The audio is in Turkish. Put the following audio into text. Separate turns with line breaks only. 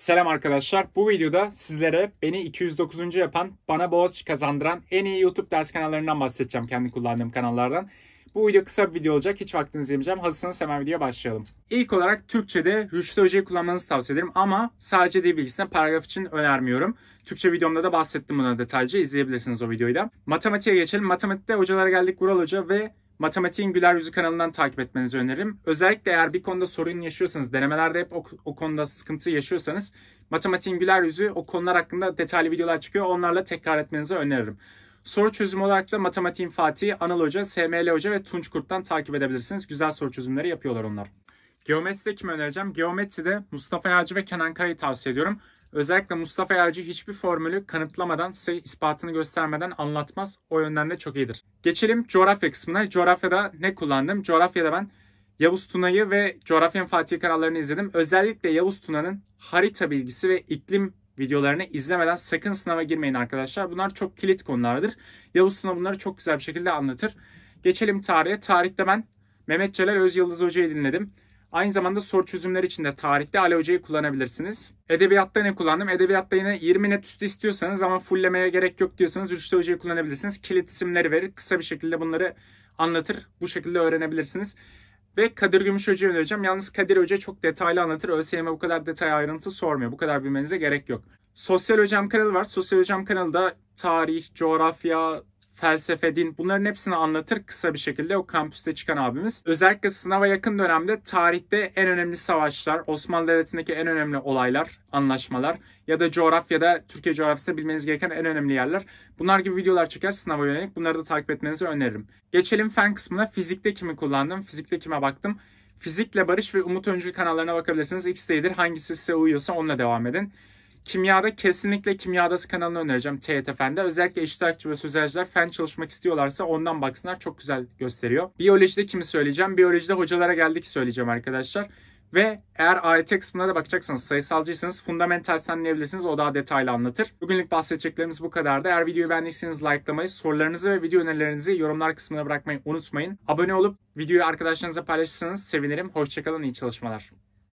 Selam arkadaşlar. Bu videoda sizlere beni 209. yapan, bana Boğaziçi kazandıran en iyi YouTube ders kanallarından bahsedeceğim. Kendi kullandığım kanallardan. Bu video kısa bir video olacak. Hiç vaktinizi yemeyeceğim. Hazırsanız hemen videoya başlayalım. İlk olarak Türkçe'de Rüştü Hoca'yı kullanmanızı tavsiye ederim. Ama sadece dil bilgisine paragraf için önermiyorum. Türkçe videomda da bahsettim buna detaylıca. izleyebilirsiniz o videoyu da. Matematiğe geçelim. Matematikte hocalara geldik. Vural Hoca ve Matematiğin Güler Yüzü kanalından takip etmenizi öneririm. Özellikle eğer bir konuda sorun yaşıyorsanız, denemelerde hep o, o konuda sıkıntı yaşıyorsanız Matematiğin Güler Yüzü o konular hakkında detaylı videolar çıkıyor. Onlarla tekrar etmenizi öneririm. Soru çözümü olarak da Matematiğin Fatih Anıl Hoca, SML Hoca ve Tunç Kurt'tan takip edebilirsiniz. Güzel soru çözümleri yapıyorlar onlar. Geometride kimi önereceğim? Geometride Mustafa Yağcı ve Kenan Kara'yı tavsiye ediyorum. Özellikle Mustafa Yağcı hiçbir formülü kanıtlamadan, size ispatını göstermeden anlatmaz. O yönden de çok iyidir. Geçelim coğrafya kısmına. Coğrafyada ne kullandım? Coğrafyada ben Yavuz Tuna'yı ve Coğrafyan Fatih kanallarını izledim. Özellikle Yavuz Tuna'nın harita bilgisi ve iklim videolarını izlemeden sakın sınava girmeyin arkadaşlar. Bunlar çok kilit konulardır. Yavuz Tuna bunları çok güzel bir şekilde anlatır. Geçelim tarihe. Tarihte ben Mehmet Celal Özyıldız Hoca'yı dinledim. Aynı zamanda soru çözümleri için de tarihte Ali Hoca'yı kullanabilirsiniz. Edebiyatta ne kullandım? Edebiyatta yine 20 net üstü istiyorsanız ama fulllemeye gerek yok diyorsanız Rüştü Hoca'yı kullanabilirsiniz. Kilit isimleri verir. Kısa bir şekilde bunları anlatır. Bu şekilde öğrenebilirsiniz. Ve Kadir Gümüş Hoca'yı önereceğim. Yalnız Kadir Hoca çok detaylı anlatır. ÖSYM bu kadar detay ayrıntı sormuyor. Bu kadar bilmenize gerek yok. Sosyal Hocam kanalı var. Sosyal Hocam kanalında tarih, coğrafya, felsefe, din bunların hepsini anlatır kısa bir şekilde o kampüste çıkan abimiz. Özellikle sınava yakın dönemde tarihte en önemli savaşlar, Osmanlı Devleti'ndeki en önemli olaylar, anlaşmalar ya da coğrafyada Türkiye coğrafyasında bilmeniz gereken en önemli yerler. Bunlar gibi videolar çeker sınava yönelik. Bunları da takip etmenizi öneririm. Geçelim fen kısmına. Fizikte kimi kullandım, fizikte kime baktım. Fizikle Barış ve Umut Öncül kanallarına bakabilirsiniz. İkisi hangisi size uyuyorsa onunla devam edin. Kimyada kesinlikle Kimyadası kanalını önereceğim TYT efendi. Özellikle iştirakçı ve sözelciler fen çalışmak istiyorlarsa ondan baksınlar. Çok güzel gösteriyor. Biyolojide kimi söyleyeceğim? Biyolojide hocalara geldik söyleyeceğim arkadaşlar. Ve eğer AYT kısmına da bakacaksanız sayısalcıysanız fundamental senleyebilirsiniz. O daha detaylı anlatır. Bugünlük bahsedeceklerimiz bu kadardı. Eğer videoyu beğendiyseniz likelamayı, sorularınızı ve video önerilerinizi yorumlar kısmına bırakmayı unutmayın. Abone olup videoyu arkadaşlarınıza paylaşırsanız sevinirim. Hoşçakalın, iyi çalışmalar.